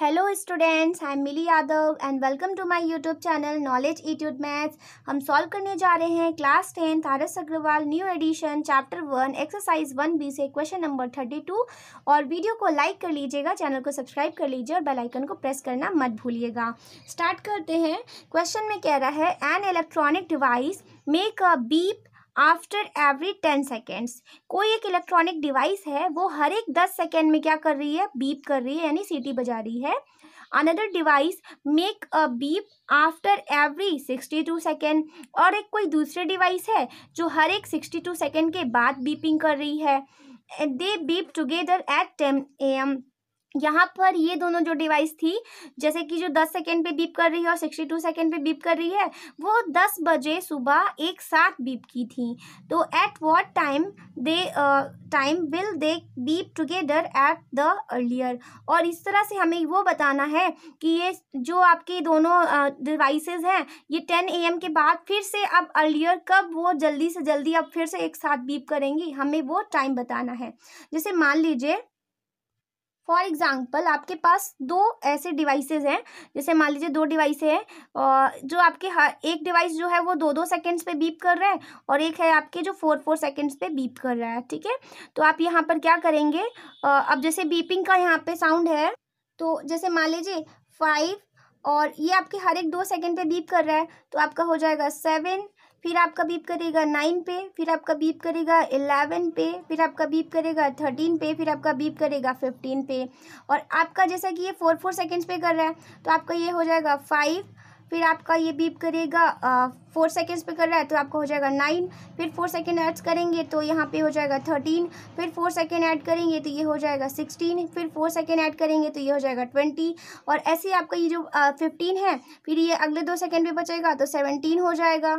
hello students I am Mili Yadav and welcome to my YouTube channel knowledge etude maths हम solve करने जा रहे हैं क्लास टेन तारस Agarwal new edition chapter one exercise one B से question number thirty two और video को like कर लीजिएगा चैनल को सब्सक्राइब कर लीजिए और बेलाइकन को प्रेस करना मत भूलिएगा स्टार्ट करते हैं क्वेश्चन में कह रहा है an electronic device make a beep after every ten seconds कोई एक इलेक्ट्रॉनिक डिवाइस है वो हर एक दस सेकेंड में क्या कर रही है बीप कर रही है यानी सीटी बजा रही है another device make a beep after every sixty two second और एक कोई दूसरे डिवाइस है जो हर एक सिक्सटी टू सेकेंड के बाद बीपिंग कर रही है they beep together at ten A M यहाँ पर ये दोनों जो डिवाइस थी जैसे कि जो 10 सेकेंड पे बीप कर रही है और 62 सेकेंड पर बीप कर रही है वो 10 बजे सुबह एक साथ बीप की थी तो at what time they time will they beep together at the earlier और इस तरह से हमें वो बताना है कि ये जो आपके दोनों डिवाइसेस uh, हैं ये 10 एम के बाद फिर से अब अर्लियर कब वो जल्दी से जल्दी अब फिर से एक साथ बीप करेंगी हमें वो टाइम बताना है जैसे मान लीजिए फॉर एग्जाम्पल आपके पास दो ऐसे डिवाइसेज हैं जैसे मान लीजिए दो डिवाइस हैं और जो आपके हर एक डिवाइस जो है वो दो दो सेकेंड्स पे बीप कर रहा है और एक है आपके जो फोर फोर सेकेंड्स पे बीप कर रहा है ठीक है तो आप यहाँ पर क्या करेंगे अब जैसे बीपिंग का यहाँ पे साउंड है तो जैसे मान लीजिए फाइव और ये आपके हर एक दो सेकेंड पे बीप कर रहा है तो आपका हो जाएगा सेवन फिर आपका बीप करेगा नाइन पे फिर आपका बीप करेगा एलेवन पे फिर आपका बीप करेगा थर्टीन पे फिर आपका बीप करेगा फिफ्टीन पे और आपका जैसा कि ये फोर फोर सेकेंड्स पे कर रहा है तो आपका ये हो जाएगा फाइव फिर आपका ये बीप करेगा फोर सेकेंड्स पे कर रहा है तो आपका हो जाएगा नाइन फिर फोर सेकेंड ऐड करेंगे तो यहाँ पे हो जाएगा थर्टीन फिर फोर सेकेंड ऐड करेंगे तो ये हो जाएगा सिक्सटीन फिर फोर सेकेंड ऐड करेंगे तो ये हो जाएगा ट्वेंटी और ऐसे ही आपका ये जो फिफ्टीन है फिर ये अगले दो सेकेंड पर बचेगा तो सेवनटीन हो जाएगा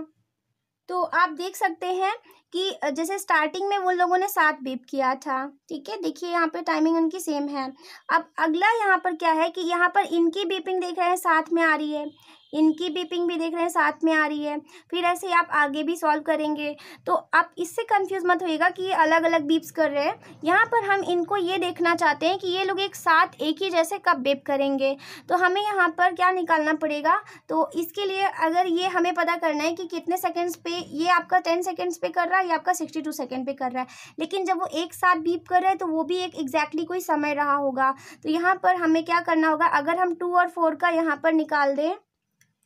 तो आप देख सकते हैं कि जैसे स्टार्टिंग में वो लोगों ने सात बीप किया था ठीक है देखिए यहाँ पे टाइमिंग उनकी सेम है अब अगला यहाँ पर क्या है कि यहाँ पर इनकी बीपिंग देख रहे हैं साथ में आ रही है इनकी बीपिंग भी देख रहे हैं साथ में आ रही है फिर ऐसे आप आगे भी सॉल्व करेंगे तो आप इससे कंफ्यूज मत होइएगा कि ये अलग अलग बीप्स कर रहे हैं यहाँ पर हम इनको ये देखना चाहते हैं कि ये लोग एक साथ एक ही जैसे कब बेप करेंगे तो हमें यहाँ पर क्या निकालना पड़ेगा तो इसके लिए अगर ये हमें पता करना है कि कितने सेकेंड्स पे ये आपका टेन सेकेंड्स पे कर रहा है या आपका सिक्सटी टू सेकेंड पे कर रहा है लेकिन जब वो एक साथ बीप कर रहे हैं तो वो भी एक एग्जैक्टली कोई समय रहा होगा तो यहाँ पर हमें क्या करना होगा अगर हम टू और फोर का यहाँ पर निकाल दें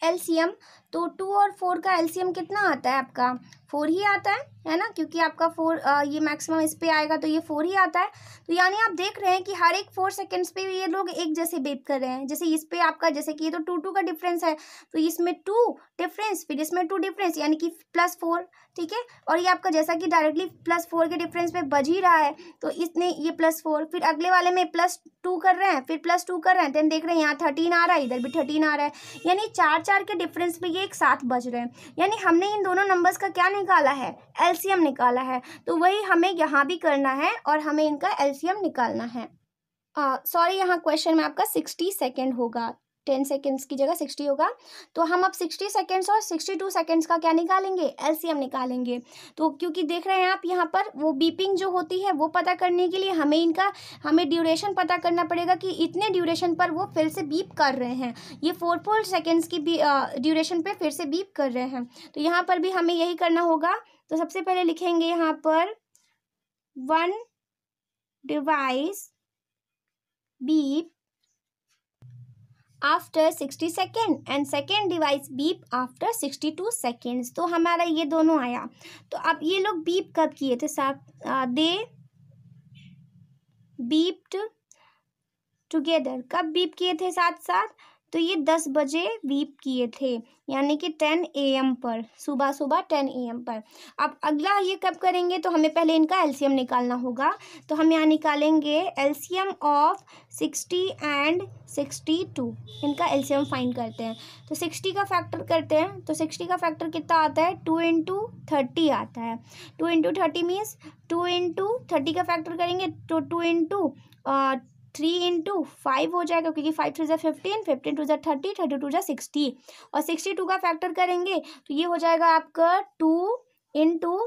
एलसीएम तो टू और फोर का एलसीएम कितना आता है आपका फोर ही आता है है ना क्योंकि आपका फोर ये मैक्सिमम इस पर आएगा तो ये फोर ही आता है तो यानी आप देख रहे हैं कि हर एक फोर सेकेंड्स पे ये लोग एक जैसे बेप कर रहे हैं जैसे इस पर आपका जैसे कि ये तो टू टू का डिफरेंस है तो इसमें टू डिफरेंस फिर इसमें टू डिफरेंस यानी कि प्लस फोर ठीक है और ये आपका जैसा कि डायरेक्टली प्लस फोर के डिफरेंस पे बज ही रहा है तो इसने ये प्लस फोर फिर अगले वाले में प्लस टू कर रहे हैं फिर प्लस टू कर रहे हैं देन देख रहे हैं यहाँ थर्टीन आ रहा है इधर भी थर्टीन आ रहा है यानी चार चार के डिफरेंस पे ये एक साथ बज रहे हैं यानी हमने इन दोनों नंबर्स का क्या नहीं निकाला है एल्सियम निकाला है तो वही हमें यहाँ भी करना है और हमें इनका एल्सियम निकालना है सॉरी यहाँ क्वेश्चन में आपका सिक्सटी सेकेंड होगा टेन सेकेंड्स की जगह सिक्सटी होगा तो हम अब सिक्सटी सेकेंड्स और सिक्सटी टू सेकेंड्स का क्या निकालेंगे एल निकालेंगे तो क्योंकि देख रहे हैं आप यहाँ पर वो बीपिंग जो होती है वो पता करने के लिए हमें इनका हमें ड्यूरेशन पता करना पड़ेगा कि इतने ड्यूरेशन पर वो फिर से बीप कर रहे हैं ये फोर फोर सेकेंड्स की ड्यूरेशन पर फिर से बीप कर रहे हैं तो यहाँ पर भी हमें यही करना होगा तो सबसे पहले लिखेंगे यहाँ पर one device beep after sixty second and second device beep after sixty two seconds तो हमारा ये दोनों आया तो अब ये लोग बीप कब किए थे साहब दे बीप्ड टुगेदर कब बीप किए थे साथ साथ तो ये दस बजे वीप किए थे यानी कि टेन ए एम पर सुबह सुबह टेन ए एम पर अब अगला ये कब करेंगे तो हमें पहले इनका एलसीएम निकालना होगा तो हम यहाँ निकालेंगे LCM of sixty and sixty two इनका एलसीएम फाइंड करते हैं तो सिक्सटी का फैक्टर करते हैं तो सिक्सटी का फैक्टर कितना आता है टू इंटू थर्टी आता है two into thirty means two into thirty का फैक्टर करेंगे तो two into three into five हो जाएगा क्योंकि फाइव थ्री जै फिफ्टीन फिफ्टीन टू जै थर्टी थर्टी टू ज़ा सिक्सटी और सिक्सटी टू का फैक्टर करेंगे तो ये हो जाएगा आपका टू इंटू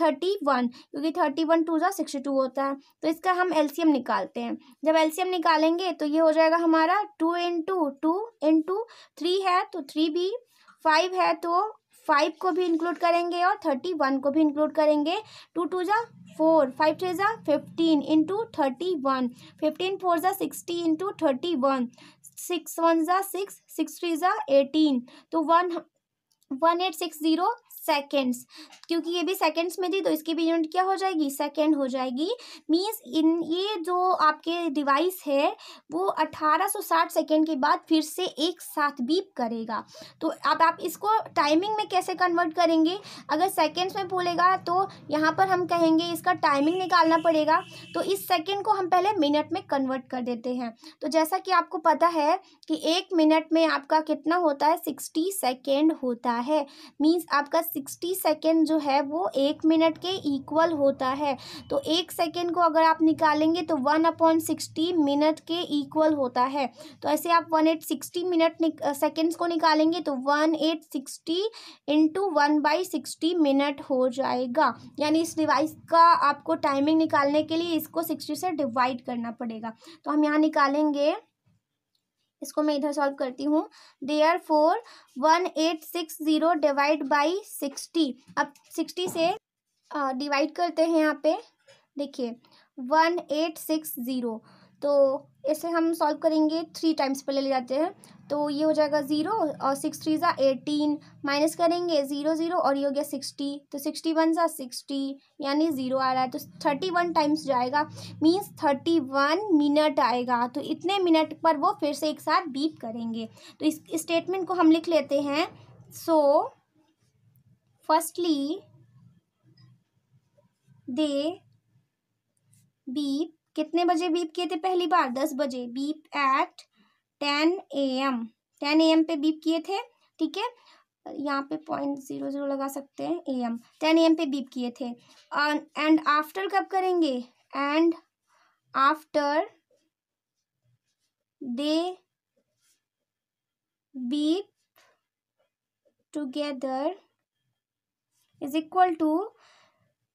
थर्टी वन क्योंकि थर्टी वन टू जै सिक्सटी टू होता है तो इसका हम एलसीएम निकालते हैं जब एलसीएम निकालेंगे तो ये हो जाएगा हमारा two into two into three है तो थ्री भी फाइव है तो फाइव को भी इंक्लूड करेंगे और थर्टी वन को भी इंक्लूड करेंगे टू टू ज़ा फोर फाइव थ्री ज़ा fifteen into thirty one fifteen four ज़ा sixty into thirty one six one ज़ा सिक्स सिक्स थ्री ज़ा एटीन तो one one eight six zero seconds क्योंकि ये भी सेकेंड्स में थी तो इसकी भी यूनिट क्या हो जाएगी सेकेंड हो जाएगी मीन्स इन ये जो आपके डिवाइस है वो सौ साठ सेकेंड के बाद फिर से एक साथ बीप करेगा तो अब आप इसको टाइमिंग में कैसे कन्वर्ट करेंगे अगर सेकेंड्स में बोलेगा तो यहाँ पर हम कहेंगे इसका टाइमिंग निकालना पड़ेगा तो इस सेकेंड को हम पहले मिनट में कन्वर्ट कर देते हैं तो जैसा कि आपको पता है कि एक मिनट में आपका कितना होता है सिक्सटी सेकेंड होता होता है मीन्स आपका सिक्सटी सेकेंड जो है वो एक मिनट के इक्वल होता है तो एक सेकेंड को अगर आप निकालेंगे तो वन अपॉइंट सिक्सटी मिनट के इक्वल होता है तो ऐसे आप one eight sixty minute seconds को निकालेंगे तो one eight sixty into one by sixty minute हो जाएगा यानी इस डिवाइस का आपको टाइमिंग निकालने के लिए इसको सिक्सटी से डिवाइड करना पड़ेगा तो हम यहाँ निकालेंगे इसको मैं इधर सॉल्व करती हूँ there four one eight six zero divide by sixty अब सिक्सटी से डिवाइड करते हैं यहाँ पे देखिए वन एट सिक्स ज़ीरो तो इसे हम सॉल्व करेंगे थ्री टाइम्स पहले ले जाते हैं तो ये हो जाएगा ज़ीरो और सिक्स थ्री ज़ा एटीन माइनस करेंगे ज़ीरो ज़ीरो और ये हो गया सिक्सटी तो सिक्सटी वन ज़ा सिक्सटी यानी ज़ीरो आ रहा है तो थर्टी वन टाइम्स जाएगा मीन्स थर्टी वन मिनट आएगा तो इतने मिनट पर वो फिर से एक साथ बीप करेंगे तो इस स्टेटमेंट को हम लिख लेते हैं सो फर्स्टली दे बीप कितने बजे बीप किए थे पहली बार दस बजे beep at ten A M ten A M पे बीप किए थे ठीक है यहाँ पे पॉइंट ज़ीरो ज़ीरो लगा सकते हैं A M ten A M पे बीप किए थे एंड आफ्टर कब करेंगे and after they beep together is equal to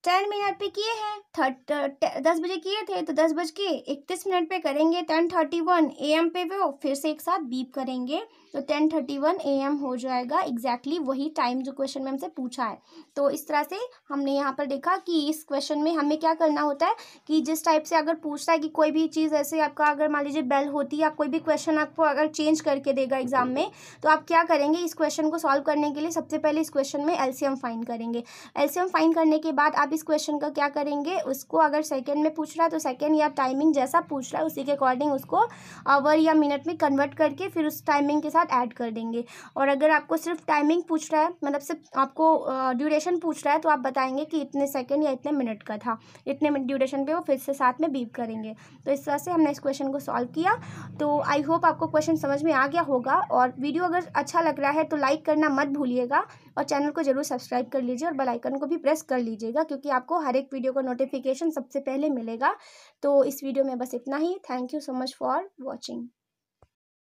ten minute पे किए हैं थर्ट दस बजे किए थे तो दस बज के इकतीस मिनट पे करेंगे ten thirty one A M पे वो फिर से एक साथ बीप करेंगे तो ten thirty one A M हो जाएगा एग्जैक्टली exactly वही टाइम जो क्वेश्चन में हमसे पूछा है तो इस तरह से हमने यहाँ पर देखा कि इस क्वेश्चन में हमें क्या करना होता है कि जिस टाइप से अगर पूछता है कि कोई भी चीज़ ऐसे आपका अगर मान लीजिए बेल होती है या कोई भी क्वेश्चन आपको अगर चेंज करके देगा एग्जाम में तो आप क्या करेंगे इस क्वेश्चन को सॉल्व करने के लिए सबसे पहले इस क्वेश्चन में एलसीएम फाइन करेंगे एलसीएम फाइन करने के बाद आप आप इस क्वेश्चन का क्या करेंगे उसको अगर सेकेंड में पूछ रहा है तो सेकेंड या टाइमिंग जैसा पूछ रहा है उसी के अकॉर्डिंग उसको आवर या मिनट में कन्वर्ट करके फिर उस टाइमिंग के साथ ऐड कर देंगे और अगर आपको सिर्फ टाइमिंग पूछ रहा है मतलब सिर्फ आपको ड्यूरेशन पूछ रहा है तो आप बताएंगे कि इतने सेकेंड या इतने मिनट का था इतने ड्यूरेशन पर वो फिर से साथ में बीप करेंगे तो इस तरह से हमने इस क्वेश्चन को सॉल्व किया तो आई होप आपको क्वेश्चन समझ में आ गया होगा और वीडियो अगर अच्छा लग रहा है तो लाइक करना मत भूलिएगा और चैनल को जरूर सब्सक्राइब कर लीजिए और बेल आइकन को भी प्रेस कर लीजिएगा क्योंकि क्योंकि आपको हर एक वीडियो का नोटिफिकेशन सबसे पहले मिलेगा तो इस वीडियो में बस इतना ही thank you so much for watching